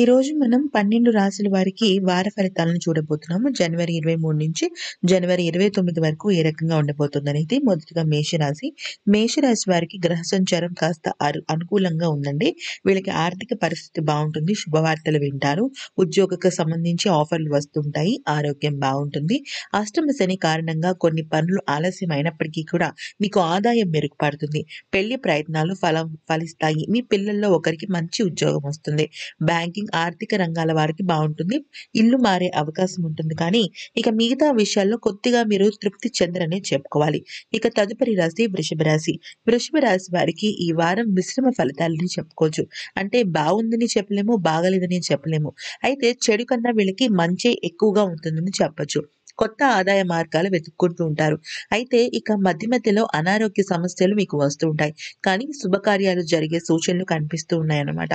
ఈ రోజు మనం పన్నెండు రాసుల వారికి వార ఫలితాలను చూడబోతున్నాము జనవరి ఇరవై మూడు నుంచి జనవరి ఇరవై తొమ్మిది వరకు ఏ రకంగా ఉండబోతుంది అనేది మొదటిగా మేషరాశి మేషరాశి వారికి గ్రహ సంచారం కాస్త అనుకూలంగా ఉందండి వీళ్ళకి ఆర్థిక పరిస్థితి బాగుంటుంది శుభవార్తలు వింటారు ఉద్యోగకు సంబంధించి ఆఫర్లు వస్తుంటాయి ఆరోగ్యం బాగుంటుంది అష్టమ శని కారణంగా కొన్ని పనులు ఆలస్యం అయినప్పటికీ కూడా మీకు ఆదాయం మెరుగుపడుతుంది పెళ్లి ప్రయత్నాలు ఫలం ఫలిస్తాయి మీ పిల్లల్లో ఒకరికి మంచి ఉద్యోగం వస్తుంది బ్యాంక్ బ్యాంకింగ్ ఆర్థిక రంగాల వారికి బాగుంటుంది ఇల్లు మారే అవకాశం ఉంటుంది కానీ ఇక మిగతా విషయాల్లో కొద్దిగా మీరు తృప్తి చెందరని చెప్పుకోవాలి ఇక తదుపరి రాశి వృషభ రాశి వృషభ రాశి వారికి ఈ వారం మిశ్రమ ఫలితాలని చెప్పుకోవచ్చు అంటే బాగుందని చెప్పలేము బాగలేదని చెప్పలేము అయితే చెడు కన్నా వీళ్ళకి మంచి ఎక్కువగా ఉంటుందని చెప్పచ్చు కొత్త ఆదాయ మార్గాలు వెతుక్కుంటూ ఉంటారు అయితే ఇక మధ్య మధ్యలో అనారోగ్య సమస్యలు మీకు వస్తూ ఉంటాయి కానీ శుభకార్యాలు జరిగే సూచనలు కనిపిస్తూ ఉన్నాయన్నమాట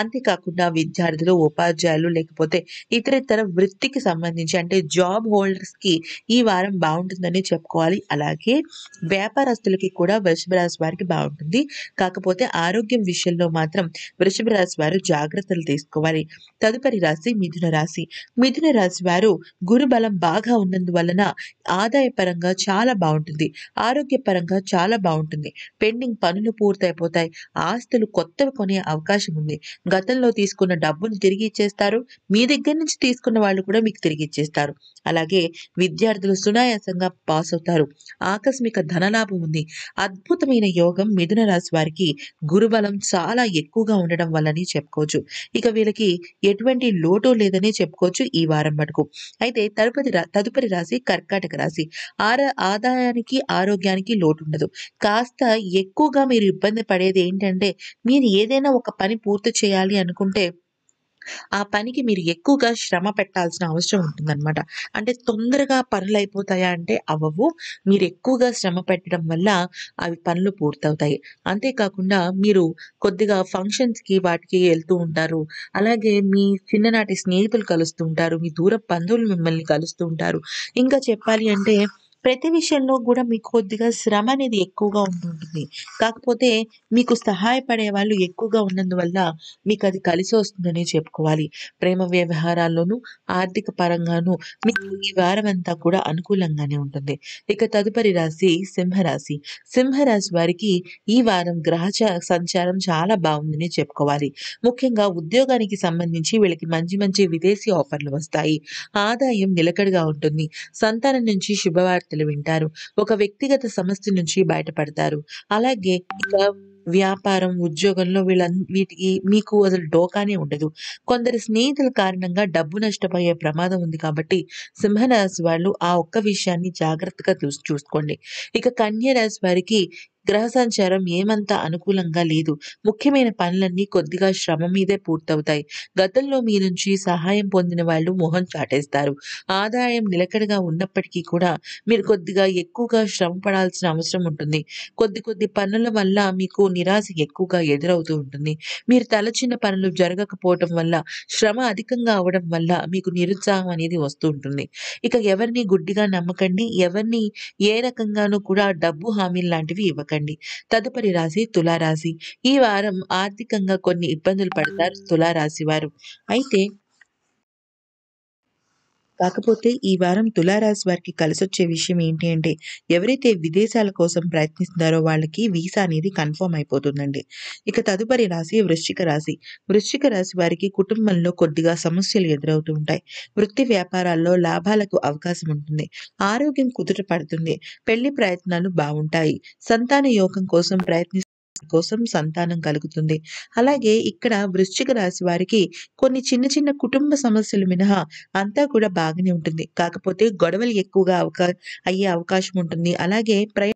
అంతేకాకుండా విద్యార్థులు ఉపాధ్యాయులు లేకపోతే ఇతరితర వృత్తికి సంబంధించి అంటే జాబ్ హోల్డర్స్ కి ఈ వారం బాగుంటుందని చెప్పుకోవాలి అలాగే వ్యాపారస్తులకి కూడా వృషభ రాశి వారికి బాగుంటుంది కాకపోతే ఆరోగ్యం విషయంలో మాత్రం వృషభ రాశి వారు జాగ్రత్తలు తీసుకోవాలి తదుపరి రాశి మిథున రాశి మిథున రాశి వారు గురుబలం బాగా ఉన్నందువలన ఆదాయపరంగా చాలా బాగుంటుంది ఆరోగ్యపరంగా చాలా బాగుంటుంది పెండింగ్ పనులు పూర్తయిపోతాయి ఆస్తులు కొత్తవి కొనే అవకాశం ఉంది గతంలో తీసుకున్న డబ్బును తిరిగి ఇచ్చేస్తారు మీ దగ్గర నుంచి తీసుకున్న వాళ్ళు కూడా మీకు తిరిగి ఇచ్చేస్తారు అలాగే విద్యార్థులు సునాయాసంగా పాస్ అవుతారు ఆకస్మిక ధనలాభం ఉంది అద్భుతమైన యోగం మిథున రాశి వారికి గురుబలం చాలా ఎక్కువగా ఉండడం వల్లనే చెప్పుకోవచ్చు ఇక వీళ్ళకి ఎటువంటి లోటు లేదనే చెప్పుకోవచ్చు ఈ వారం మటుకు అయితే తదుపరి తదుపరి తదుపరి రాశి కర్కాటక రాశి ఆర ఆదాయానికి ఆరోగ్యానికి లోటు ఉండదు కాస్త ఎక్కువగా మీరు ఇబ్బంది పడేది ఏంటంటే మీరు ఏదైనా ఒక పని పూర్తి చేయాలి అనుకుంటే ఆ పనికి మీరు ఎక్కువగా శ్రమ పెట్టాల్సిన అవసరం ఉంటుందన్నమాట అంటే తొందరగా పనులు అయిపోతాయా అంటే అవ్వవు మీరు ఎక్కువగా శ్రమ పెట్టడం వల్ల అవి పనులు పూర్తవుతాయి అంతేకాకుండా మీరు కొద్దిగా ఫంక్షన్స్కి వాటికి వెళ్తూ ఉంటారు అలాగే మీ చిన్ననాటి స్నేహితులు కలుస్తూ ఉంటారు మీ దూర బంధువులు మిమ్మల్ని కలుస్తూ ఉంటారు ఇంకా చెప్పాలి అంటే ప్రతి విషయంలో కూడా మీకు కొద్దిగా శ్రమ అనేది ఎక్కువగా ఉంటుంటుంది కాకపోతే మీకు సహాయపడే వాళ్ళు ఎక్కువగా ఉన్నందువల్ల మీకు అది కలిసి వస్తుందని చెప్పుకోవాలి ప్రేమ వ్యవహారాల్లోనూ ఆర్థిక పరంగానూ మీకు ఈ వారం అంతా కూడా అనుకూలంగానే ఉంటుంది ఇక తదుపరి రాశి సింహరాశి సింహరాశి వారికి ఈ వారం గ్రహ సంచారం చాలా బాగుందని చెప్పుకోవాలి ముఖ్యంగా ఉద్యోగానికి సంబంధించి వీళ్ళకి మంచి మంచి విదేశీ ఆఫర్లు వస్తాయి ఆదాయం నిలకడగా ఉంటుంది సంతానం నుంచి శుభవార్త వార్తలు వింటారు ఒక వ్యక్తిగత సమస్య నుంచి బయటపడతారు అలాగే ఇక వ్యాపారం ఉద్యోగంలో వీళ్ళ వీటికి మీకు అసలు డోకానే ఉండదు కొందరు స్నేహితుల కారణంగా డబ్బు నష్టపోయే ప్రమాదం ఉంది కాబట్టి సింహరాశి వాళ్ళు ఆ ఒక్క విషయాన్ని జాగ్రత్తగా చూసి చూసుకోండి ఇక కన్యరాశి వారికి గ్రహ సంచారం ఏమంత అనుకూలంగా లేదు ముఖ్యమైన పనులన్నీ కొద్దిగా శ్రమ మీదే పూర్తవుతాయి గతంలో మీ నుంచి సహాయం పొందిన వాళ్ళు మొహం చాటేస్తారు ఆదాయం నిలకడగా ఉన్నప్పటికీ కూడా మీరు కొద్దిగా ఎక్కువగా శ్రమ పడాల్సిన అవసరం ఉంటుంది కొద్ది కొద్ది పనుల వల్ల మీకు నిరాశ ఎక్కువగా ఎదురవుతూ ఉంటుంది మీరు తలచిన పనులు జరగకపోవటం వల్ల శ్రమ అధికంగా అవడం వల్ల మీకు నిరుత్సాహం అనేది వస్తూ ఉంటుంది ఇక ఎవరిని గుడ్డిగా నమ్మకండి ఎవరిని ఏ రకంగానూ కూడా డబ్బు హామీలు లాంటివి ఇవ్వకండి చేయకండి తదుపరి రాశి తులారాశి ఈ వారం ఆర్థికంగా కొన్ని ఇబ్బందులు పడతారు తులారాశి వారు అయితే కాకపోతే ఈ వారం తులారాశి వారికి కలిసొచ్చే విషయం ఏంటి అంటే ఎవరైతే విదేశాల కోసం ప్రయత్నిస్తున్నారో వాళ్ళకి వీసా అనేది కన్ఫర్మ్ అయిపోతుందండి ఇక తదుపరి రాశి వృశ్చిక రాశి వృశ్చిక రాశి వారికి కుటుంబంలో కొద్దిగా సమస్యలు ఎదురవుతూ ఉంటాయి వృత్తి వ్యాపారాల్లో లాభాలకు అవకాశం ఉంటుంది ఆరోగ్యం కుదుట పడుతుంది పెళ్లి ప్రయత్నాలు బాగుంటాయి సంతాన యోగం కోసం ప్రయత్ని కోసం సంతానం కలుగుతుంది అలాగే ఇక్కడ వృశ్చిక రాశి వారికి కొన్ని చిన్న చిన్న కుటుంబ సమస్యలు మినహా అంతా కూడా బాగానే ఉంటుంది కాకపోతే గొడవలు ఎక్కువగా అవకా అయ్యే అవకాశం ఉంటుంది అలాగే ప్రయ